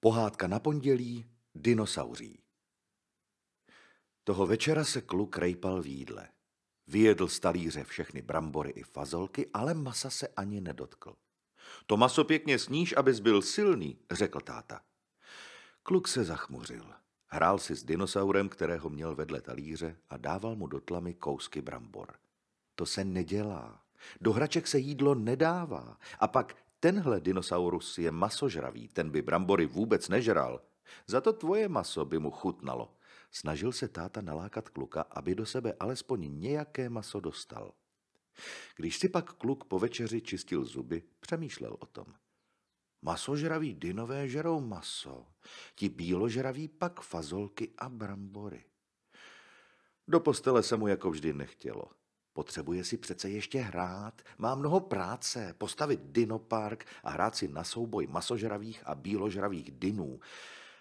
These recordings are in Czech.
Pohádka na pondělí dinosauří. Toho večera se kluk rejpal v jídle. Vyjedl z talíře všechny brambory i fazolky, ale masa se ani nedotkl. To maso pěkně sníš, abys byl silný, řekl táta. Kluk se zachmuřil. Hrál si s dinosaurem, kterého měl vedle talíře a dával mu do tlamy kousky brambor. To se nedělá. Do hraček se jídlo nedává a pak Tenhle dinosaurus je masožravý, ten by brambory vůbec nežral. Za to tvoje maso by mu chutnalo. Snažil se táta nalákat kluka, aby do sebe alespoň nějaké maso dostal. Když si pak kluk po večeři čistil zuby, přemýšlel o tom. Masožraví dinové žerou maso, ti bíložraví pak fazolky a brambory. Do postele se mu jako vždy nechtělo. Potřebuje si přece ještě hrát, má mnoho práce, postavit dinopark a hrát si na souboj masožravých a bíložravých dinů.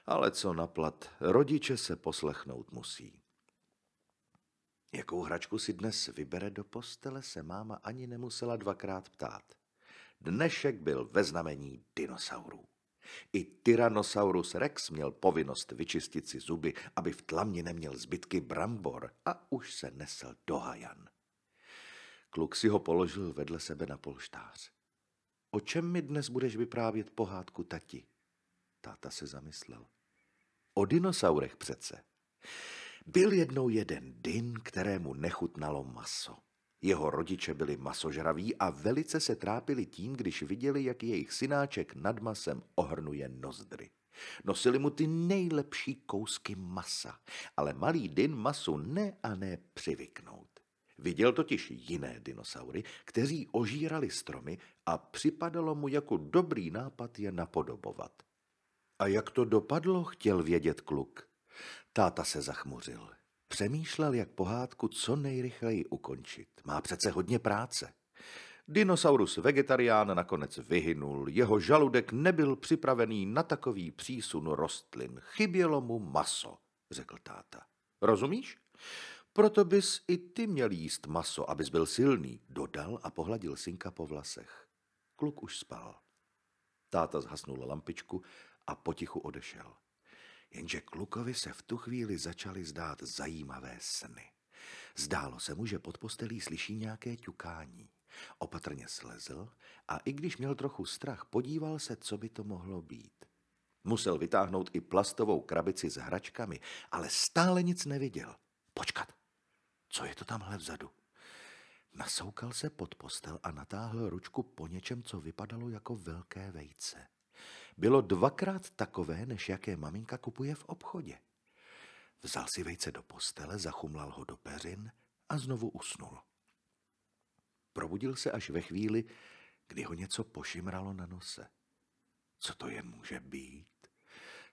Ale co naplat, rodiče se poslechnout musí. Jakou hračku si dnes vybere do postele, se máma ani nemusela dvakrát ptát. Dnešek byl ve znamení dinosaurů. I Tyrannosaurus Rex měl povinnost vyčistit si zuby, aby v tlamě neměl zbytky brambor a už se nesl do hajan. Kluk si ho položil vedle sebe na polštář. O čem mi dnes budeš vyprávět pohádku tati? Táta se zamyslel. O dinosaurech přece. Byl jednou jeden din, kterému nechutnalo maso. Jeho rodiče byli masožraví a velice se trápili tím, když viděli, jak jejich synáček nad masem ohrnuje nozdry. Nosili mu ty nejlepší kousky masa, ale malý din masu ne a ne přivyknout. Viděl totiž jiné dinosaury, kteří ožírali stromy a připadalo mu jako dobrý nápad je napodobovat. A jak to dopadlo, chtěl vědět kluk. Táta se zachmuřil. Přemýšlel, jak pohádku co nejrychleji ukončit. Má přece hodně práce. Dinosaurus vegetarián nakonec vyhynul, jeho žaludek nebyl připravený na takový přísun rostlin, chybělo mu maso, řekl táta. Rozumíš? Proto bys i ty měl jíst maso, abys byl silný, dodal a pohladil synka po vlasech. Kluk už spal. Táta zhasnul lampičku a potichu odešel. Jenže klukovi se v tu chvíli začaly zdát zajímavé sny. Zdálo se mu, že pod postelí slyší nějaké ťukání. Opatrně slezl a i když měl trochu strach, podíval se, co by to mohlo být. Musel vytáhnout i plastovou krabici s hračkami, ale stále nic neviděl. Počkat, co je to tamhle vzadu? Nasoukal se pod postel a natáhl ručku po něčem, co vypadalo jako velké vejce. Bylo dvakrát takové, než jaké maminka kupuje v obchodě. Vzal si vejce do postele, zachumlal ho do peřin a znovu usnul. Probudil se až ve chvíli, kdy ho něco pošimralo na nose. Co to jen může být?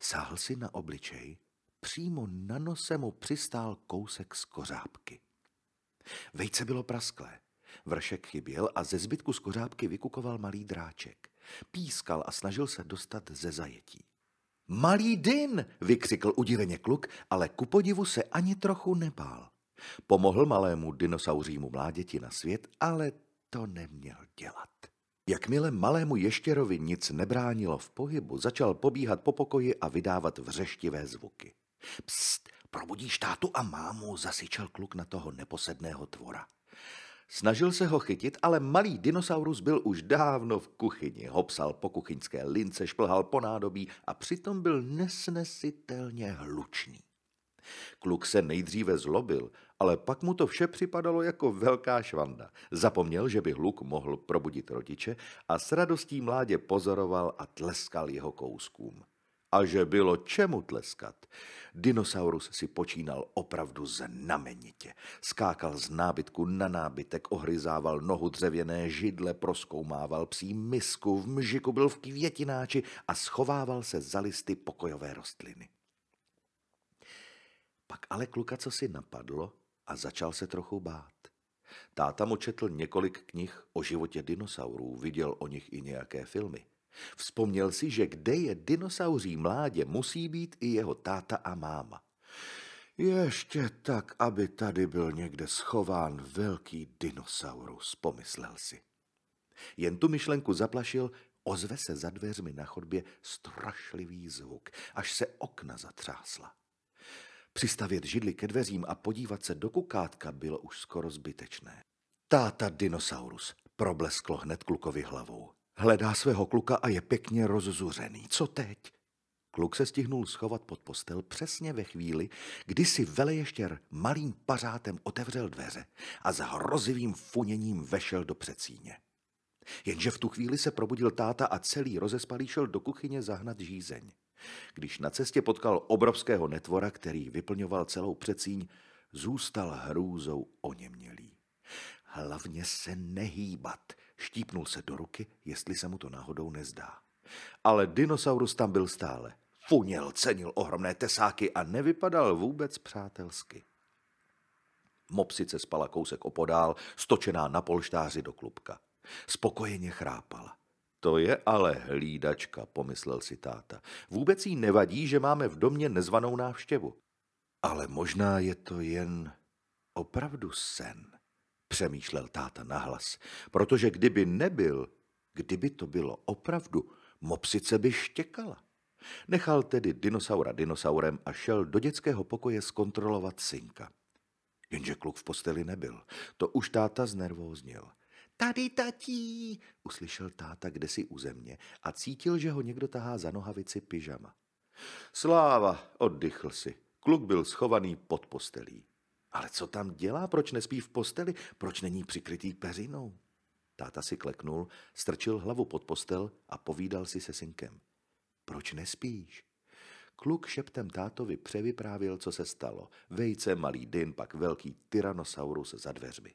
Sáhl si na obličej, přímo na nose mu přistál kousek z kořápky. Vejce bylo prasklé. Vršek chyběl a ze zbytku skořápky vykukoval malý dráček. Pískal a snažil se dostat ze zajetí. Malý dyn, vykřikl udiveně kluk, ale ku podivu se ani trochu nebál. Pomohl malému dinosauřímu mláděti na svět, ale to neměl dělat. Jakmile malému ještěrovi nic nebránilo v pohybu, začal pobíhat po pokoji a vydávat vřeštivé zvuky. Pst, Probudíš tátu a mámu, zasyčel kluk na toho neposedného tvora. Snažil se ho chytit, ale malý dinosaurus byl už dávno v kuchyni. Hopsal po kuchyňské lince, šplhal po nádobí a přitom byl nesnesitelně hlučný. Kluk se nejdříve zlobil, ale pak mu to vše připadalo jako velká švanda. Zapomněl, že by hluk mohl probudit rodiče a s radostí mládě pozoroval a tleskal jeho kouskům. A že bylo čemu tleskat. Dinosaurus si počínal opravdu znamenitě. Skákal z nábytku na nábytek, ohryzával nohu dřevěné židle, proskoumával psí misku, v mžiku byl v květináči a schovával se za listy pokojové rostliny. Pak ale kluka co si napadlo a začal se trochu bát. Táta mu četl několik knih o životě dinosaurů, viděl o nich i nějaké filmy. Vzpomněl si, že kde je dinosauří mládě, musí být i jeho táta a máma. Ještě tak, aby tady byl někde schován velký dinosaurus, pomyslel si. Jen tu myšlenku zaplašil, ozve se za dveřmi na chodbě strašlivý zvuk, až se okna zatřásla. Přistavět židli ke dveřím a podívat se do kukátka bylo už skoro zbytečné. Táta dinosaurus problesklo hned klukovi hlavou. Hledá svého kluka a je pěkně rozzuřený. Co teď? Kluk se stihnul schovat pod postel přesně ve chvíli, kdy si veleještěr malým pařátem otevřel dveře a s hrozivým funěním vešel do přecíně. Jenže v tu chvíli se probudil táta a celý rozespalý šel do kuchyně zahnat žízeň. Když na cestě potkal obrovského netvora, který vyplňoval celou přecíň, zůstal hrůzou oněmělý. Hlavně se nehýbat – Štípnul se do ruky, jestli se mu to náhodou nezdá. Ale dinosaurus tam byl stále. Funěl, cenil ohromné tesáky a nevypadal vůbec přátelsky. Mopsice spala kousek opodál, stočená na polštáři do klubka. Spokojeně chrápala. To je ale hlídačka, pomyslel si táta. Vůbec jí nevadí, že máme v domě nezvanou návštěvu. Ale možná je to jen opravdu sen přemýšlel táta nahlas, protože kdyby nebyl, kdyby to bylo opravdu, mopsice by štěkala. Nechal tedy dinosaura dinosaurem a šel do dětského pokoje zkontrolovat synka. Jenže kluk v posteli nebyl. To už táta znervóznil. Tady tatí, uslyšel táta kdesi u země a cítil, že ho někdo tahá za nohavici pyžama. Sláva, oddychl si. Kluk byl schovaný pod postelí. Ale co tam dělá? Proč nespí v posteli? Proč není přikrytý peřinou? Táta si kleknul, strčil hlavu pod postel a povídal si se synkem. Proč nespíš? Kluk šeptem tátovi převyprávil, co se stalo. Vejce, malý dyn, pak velký tyrannosaurus za dveřmi.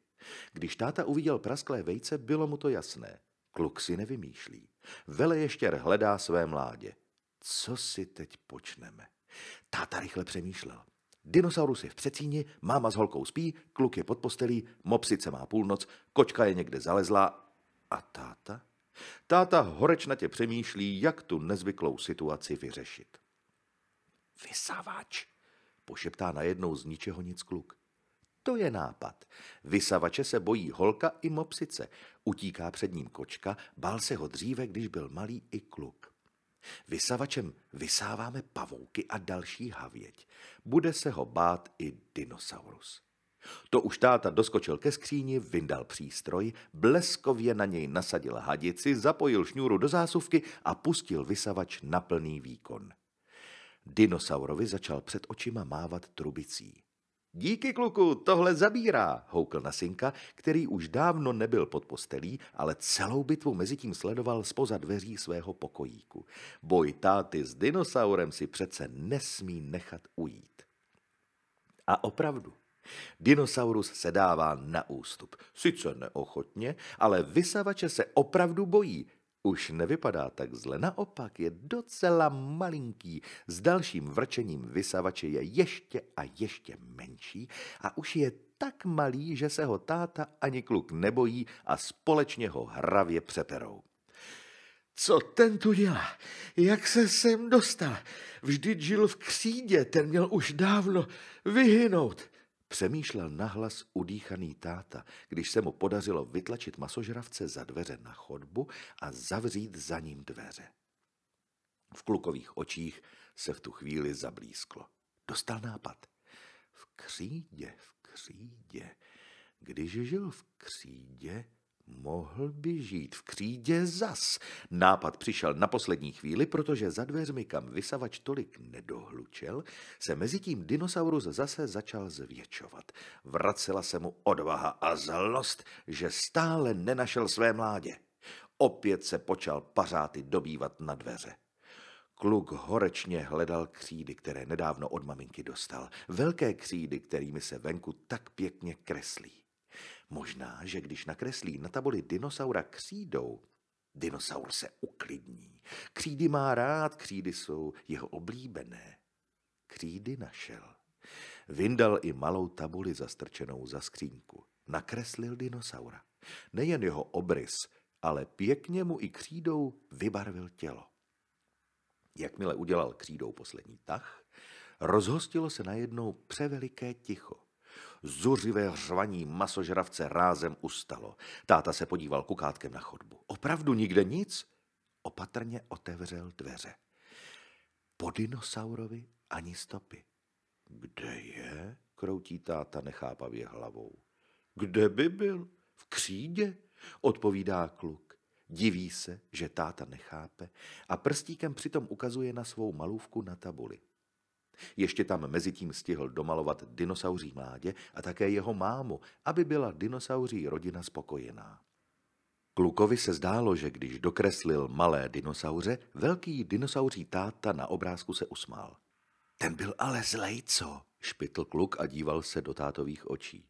Když táta uviděl prasklé vejce, bylo mu to jasné. Kluk si nevymýšlí. Vele ještě hledá své mládě. Co si teď počneme? Táta rychle přemýšlel. Dinosaurus je v přecíni, máma s holkou spí, kluk je pod postelí, mopsice má půlnoc, kočka je někde zalezla. a táta? Táta horečnatě přemýšlí, jak tu nezvyklou situaci vyřešit. Vysavač, pošeptá najednou z ničeho nic kluk. To je nápad. Vysavače se bojí holka i mopsice. Utíká před ním kočka, bál se ho dříve, když byl malý i kluk. Vysavačem vysáváme pavouky a další havěť. Bude se ho bát i dinosaurus. To už táta doskočil ke skříni, vyndal přístroj, bleskově na něj nasadil hadici, zapojil šňůru do zásuvky a pustil vysavač na plný výkon. Dinosaurovi začal před očima mávat trubicí. Díky kluku, tohle zabírá, houkl na synka, který už dávno nebyl pod postelí, ale celou bitvu mezi tím sledoval spoza dveří svého pokojíku. Boj táty s dinosaurem si přece nesmí nechat ujít. A opravdu, Dinosaurus se dává na ústup. Sice neochotně, ale vysavače se opravdu bojí, už nevypadá tak zle, naopak je docela malinký, s dalším vrčením vysavače je ještě a ještě menší a už je tak malý, že se ho táta ani kluk nebojí a společně ho hravě přeperou. Co ten tu dělá? Jak se sem dostal? Vždyť žil v křídě, ten měl už dávno vyhynout. Přemýšlel nahlas udýchaný táta, když se mu podařilo vytlačit masožravce za dveře na chodbu a zavřít za ním dveře. V klukových očích se v tu chvíli zablízklo. Dostal nápad. V křídě, v křídě. Když žil v křídě, Mohl by žít v křídě zas. Nápad přišel na poslední chvíli, protože za dveřmi, kam vysavač tolik nedohlučel, se mezitím dinosaurus zase začal zvětšovat. Vracela se mu odvaha a zlost, že stále nenašel své mládě. Opět se počal pařáty dobývat na dveře. Kluk horečně hledal křídy, které nedávno od maminky dostal. Velké křídy, kterými se venku tak pěkně kreslí. Možná, že když nakreslí na tabuli dinosaura křídou, dinosaur se uklidní. Křídy má rád, křídy jsou jeho oblíbené. Křídy našel. Vyndal i malou tabuli zastrčenou za skřínku. Nakreslil dinosaura. Nejen jeho obrys, ale pěkně mu i křídou vybarvil tělo. Jakmile udělal křídou poslední tah, rozhostilo se najednou převeliké ticho zuřivé hřvaní masožravce rázem ustalo. Táta se podíval kukátkem na chodbu. Opravdu nikde nic? Opatrně otevřel dveře. Po dinosaurovi ani stopy. Kde je? Kroutí táta nechápavě hlavou. Kde by byl? V křídě? Odpovídá kluk. Diví se, že táta nechápe a prstíkem přitom ukazuje na svou malůvku na tabuli. Ještě tam mezi tím stihl domalovat dinosauří mládě a také jeho mámu, aby byla dinosauří rodina spokojená. Klukovi se zdálo, že když dokreslil malé dinosauře, velký dinosauří táta na obrázku se usmál. Ten byl ale zlej, co? špitl kluk a díval se do tátových očí.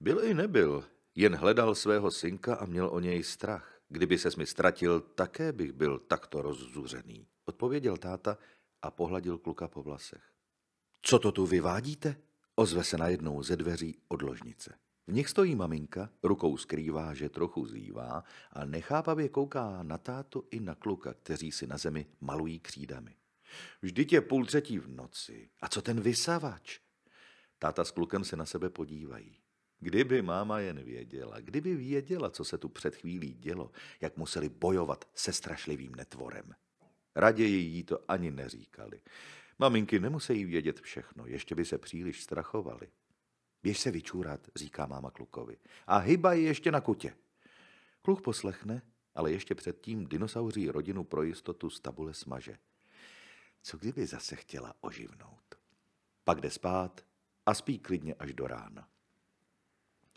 Byl i nebyl, jen hledal svého synka a měl o něj strach. Kdyby se mi ztratil, také bych byl takto rozzuřený, odpověděl táta a pohladil kluka po vlasech. Co to tu vyvádíte? Ozve se najednou ze dveří odložnice. V nich stojí maminka, rukou skrývá, že trochu zývá a nechápavě kouká na tátu i na kluka, kteří si na zemi malují křídami. Vždyť je půl třetí v noci. A co ten vysavač? Táta s klukem se na sebe podívají. Kdyby máma jen věděla, kdyby věděla, co se tu před chvílí dělo, jak museli bojovat se strašlivým netvorem. Raději jí to ani neříkali. Maminky nemusí vědět všechno, ještě by se příliš strachovali. Běž se vyčůrat, říká máma klukovi. A hyba je ještě na kutě. Kluk poslechne, ale ještě předtím dinosauří rodinu pro jistotu z tabule smaže. Co kdyby zase chtěla oživnout? Pak jde spát a spí klidně až do rána.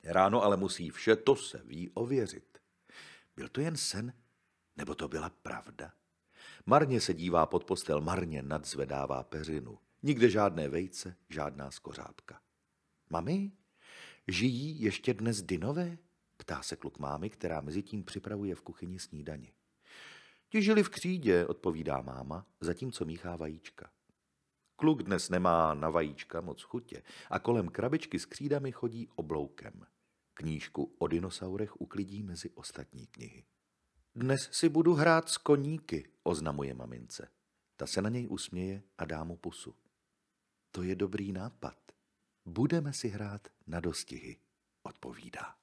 Ráno ale musí vše, to se ví, ověřit. Byl to jen sen, nebo to byla pravda? Marně se dívá pod postel, marně nadzvedává peřinu. Nikde žádné vejce, žádná skořápka. Mami, žijí ještě dnes dinové? Ptá se kluk mámy, která mezi tím připravuje v kuchyni snídani. Ti žili v křídě, odpovídá máma, zatímco míchá vajíčka. Kluk dnes nemá na vajíčka moc chutě a kolem krabičky s křídami chodí obloukem. Knížku o dinosaurech uklidí mezi ostatní knihy. Dnes si budu hrát s koníky, oznamuje mamince. Ta se na něj usměje a dá mu pusu. To je dobrý nápad. Budeme si hrát na dostihy, odpovídá.